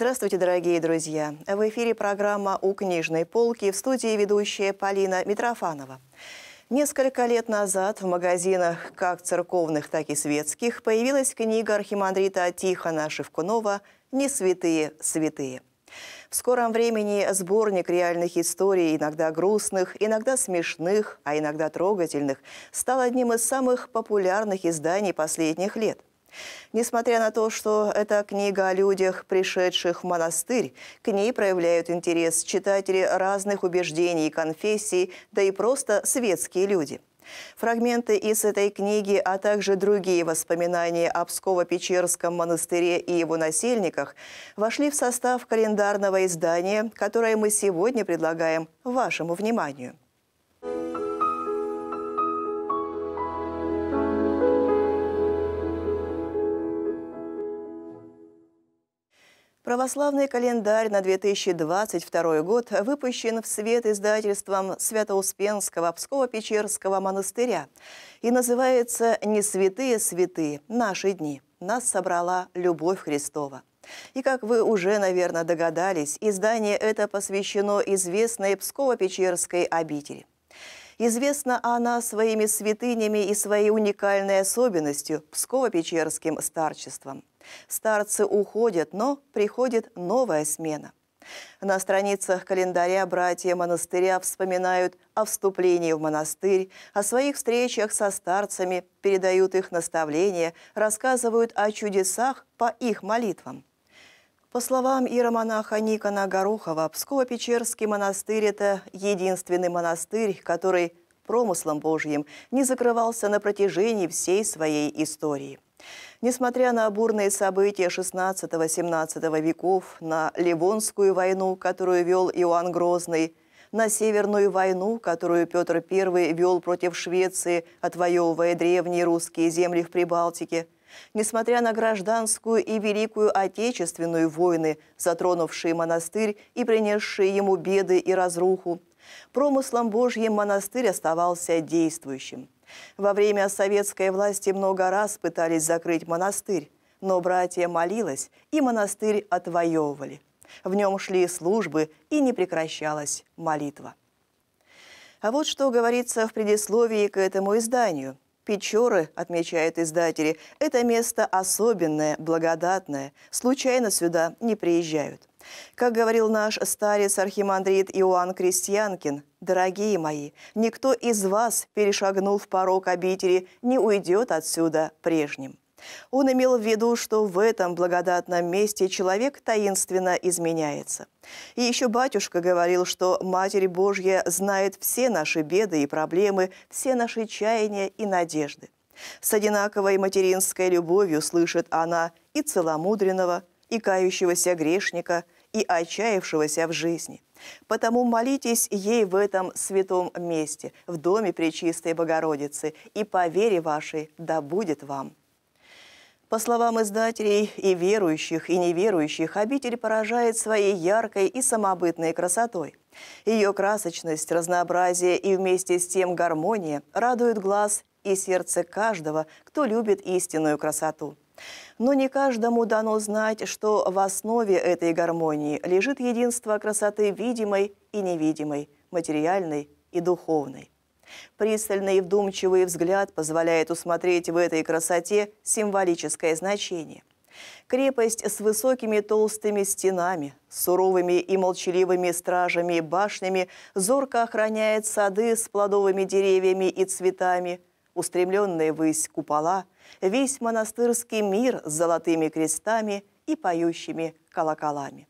Здравствуйте, дорогие друзья! В эфире программа «У книжной полки» в студии ведущая Полина Митрофанова. Несколько лет назад в магазинах как церковных, так и светских появилась книга архимандрита Тихона Шевкунова «Не святые, святые». В скором времени сборник реальных историй, иногда грустных, иногда смешных, а иногда трогательных, стал одним из самых популярных изданий последних лет. Несмотря на то, что это книга о людях, пришедших в монастырь, к ней проявляют интерес читатели разных убеждений и конфессий, да и просто светские люди. Фрагменты из этой книги, а также другие воспоминания о Псково-Печерском монастыре и его насельниках вошли в состав календарного издания, которое мы сегодня предлагаем вашему вниманию. Православный календарь на 2022 год выпущен в свет издательством Святоуспенского Псково-Печерского монастыря и называется «Не святые святые. Наши дни. Нас собрала любовь Христова». И как вы уже, наверное, догадались, издание это посвящено известной Псково-Печерской обители – Известна она своими святынями и своей уникальной особенностью – Псково-Печерским старчеством. Старцы уходят, но приходит новая смена. На страницах календаря братья монастыря вспоминают о вступлении в монастырь, о своих встречах со старцами, передают их наставления, рассказывают о чудесах по их молитвам. По словам иеромонаха Никона Горохова, Псково-Печерский монастырь – это единственный монастырь, который промыслом Божьим не закрывался на протяжении всей своей истории. Несмотря на бурные события XVI-XVII веков, на Ливонскую войну, которую вел Иоанн Грозный, на Северную войну, которую Петр I вел против Швеции, отвоевывая древние русские земли в Прибалтике – Несмотря на гражданскую и великую отечественную войны, затронувшие монастырь и принесшие ему беды и разруху, промыслом Божьим монастырь оставался действующим. Во время советской власти много раз пытались закрыть монастырь, но братья молилась, и монастырь отвоевывали. В нем шли службы, и не прекращалась молитва. А вот что говорится в предисловии к этому изданию – Печоры, отмечают издатели, это место особенное, благодатное. Случайно сюда не приезжают. Как говорил наш старец архимандрит Иоанн Крестьянкин, «Дорогие мои, никто из вас, перешагнув порог обители, не уйдет отсюда прежним». Он имел в виду, что в этом благодатном месте человек таинственно изменяется. И еще батюшка говорил, что Матерь Божья знает все наши беды и проблемы, все наши чаяния и надежды. С одинаковой материнской любовью слышит она и целомудренного, и кающегося грешника, и отчаявшегося в жизни. Потому молитесь ей в этом святом месте, в доме Пречистой Богородицы, и по вере вашей да будет вам. По словам издателей, и верующих, и неверующих, обитель поражает своей яркой и самобытной красотой. Ее красочность, разнообразие и вместе с тем гармония радуют глаз и сердце каждого, кто любит истинную красоту. Но не каждому дано знать, что в основе этой гармонии лежит единство красоты видимой и невидимой, материальной и духовной. Пристальный и вдумчивый взгляд позволяет усмотреть в этой красоте символическое значение. Крепость с высокими толстыми стенами, суровыми и молчаливыми стражами и башнями зорко охраняет сады с плодовыми деревьями и цветами, устремленные ввысь купола, весь монастырский мир с золотыми крестами и поющими колоколами.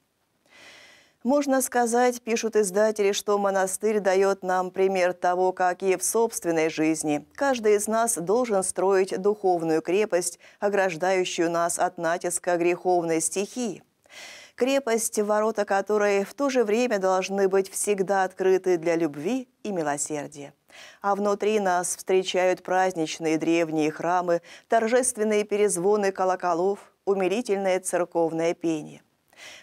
Можно сказать, пишут издатели, что монастырь дает нам пример того, как и в собственной жизни. Каждый из нас должен строить духовную крепость, ограждающую нас от натиска греховной стихии. Крепость, ворота которой в то же время должны быть всегда открыты для любви и милосердия. А внутри нас встречают праздничные древние храмы, торжественные перезвоны колоколов, умирительное церковное пение.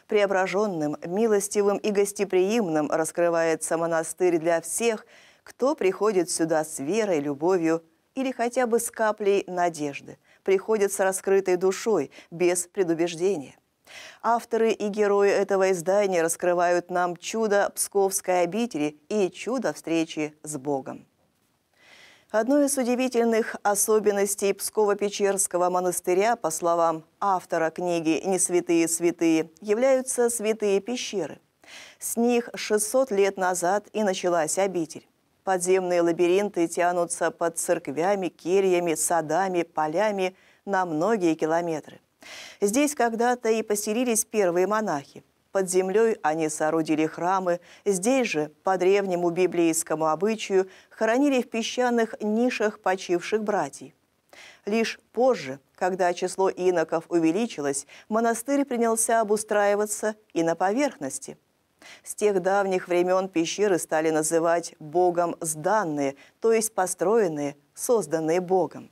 Преображенным, милостивым и гостеприимным раскрывается монастырь для всех, кто приходит сюда с верой, любовью или хотя бы с каплей надежды, приходит с раскрытой душой, без предубеждения. Авторы и герои этого издания раскрывают нам чудо Псковской обители и чудо встречи с Богом. Одной из удивительных особенностей Псково-Печерского монастыря, по словам автора книги «Не святые святые», являются святые пещеры. С них 600 лет назад и началась обитель. Подземные лабиринты тянутся под церквями, кельями, садами, полями на многие километры. Здесь когда-то и поселились первые монахи – под землей они соорудили храмы. Здесь же, по древнему библейскому обычаю, хоронили в песчаных нишах почивших братьев. Лишь позже, когда число иноков увеличилось, монастырь принялся обустраиваться и на поверхности. С тех давних времен пещеры стали называть «богом сданные», то есть построенные, созданные богом.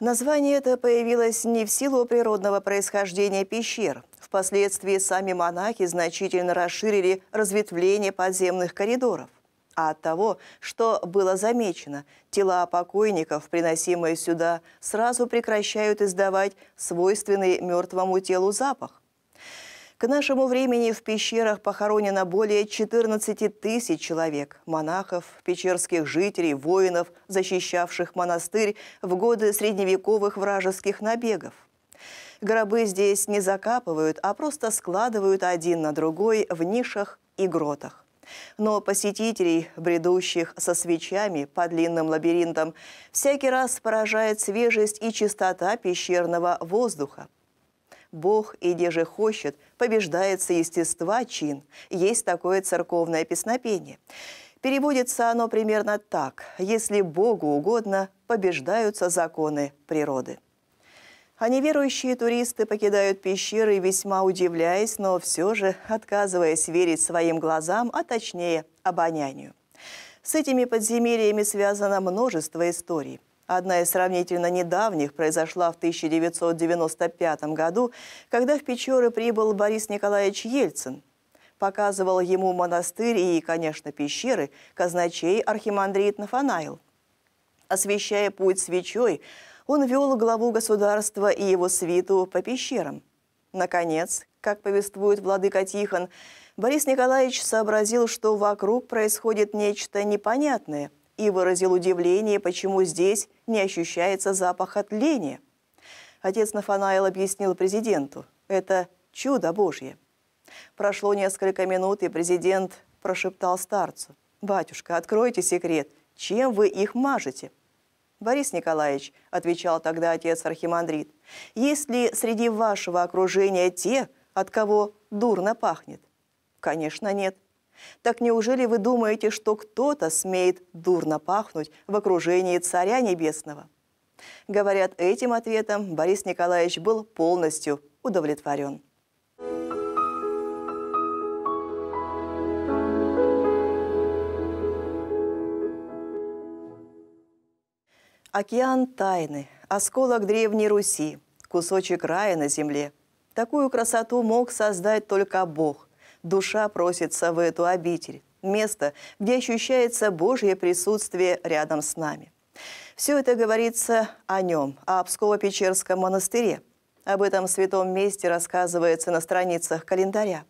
Название это появилось не в силу природного происхождения пещер – Впоследствии сами монахи значительно расширили разветвление подземных коридоров. А от того, что было замечено, тела покойников, приносимые сюда, сразу прекращают издавать свойственный мертвому телу запах. К нашему времени в пещерах похоронено более 14 тысяч человек – монахов, пещерских жителей, воинов, защищавших монастырь в годы средневековых вражеских набегов. Гробы здесь не закапывают, а просто складывают один на другой в нишах и гротах. Но посетителей, бредущих со свечами по длинным лабиринтам, всякий раз поражает свежесть и чистота пещерного воздуха. Бог и деже хощет, побеждается естества чин. Есть такое церковное песнопение. Переводится оно примерно так. Если Богу угодно, побеждаются законы природы. А неверующие туристы покидают пещеры, весьма удивляясь, но все же отказываясь верить своим глазам, а точнее обонянию. С этими подземельями связано множество историй. Одна из сравнительно недавних произошла в 1995 году, когда в Печоры прибыл Борис Николаевич Ельцин. Показывал ему монастырь и, конечно, пещеры казначей архимандрит Нафанаил. Освещая путь свечой, он вел главу государства и его свиту по пещерам. Наконец, как повествует владыка Тихон, Борис Николаевич сообразил, что вокруг происходит нечто непонятное и выразил удивление, почему здесь не ощущается запах от лени. Отец Нафанаил объяснил президенту, это чудо Божье. Прошло несколько минут, и президент прошептал старцу, «Батюшка, откройте секрет, чем вы их мажете?» Борис Николаевич, отвечал тогда отец архимандрит, есть ли среди вашего окружения те, от кого дурно пахнет? Конечно, нет. Так неужели вы думаете, что кто-то смеет дурно пахнуть в окружении Царя Небесного? Говорят, этим ответом Борис Николаевич был полностью удовлетворен. Океан тайны, осколок Древней Руси, кусочек рая на земле. Такую красоту мог создать только Бог. Душа просится в эту обитель, место, где ощущается Божье присутствие рядом с нами. Все это говорится о нем, о Псково-Печерском монастыре. Об этом святом месте рассказывается на страницах календаря.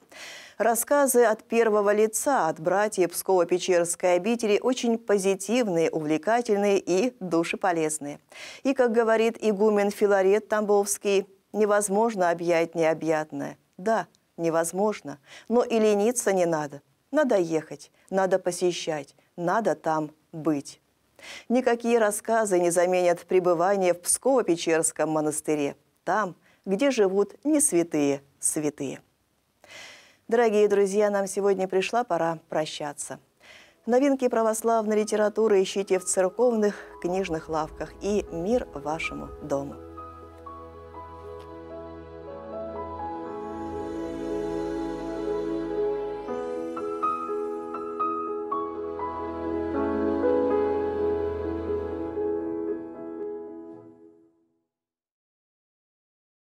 Рассказы от первого лица от братьев Псково-Печерской обители очень позитивные, увлекательные и душеполезные. И, как говорит игумен Филарет Тамбовский, невозможно объять необъятное. Да, невозможно, но и лениться не надо. Надо ехать, надо посещать, надо там быть. Никакие рассказы не заменят пребывание в Псково-Печерском монастыре, там, где живут не святые святые. Дорогие друзья, нам сегодня пришла пора прощаться. Новинки православной литературы ищите в церковных книжных лавках и мир вашему дому.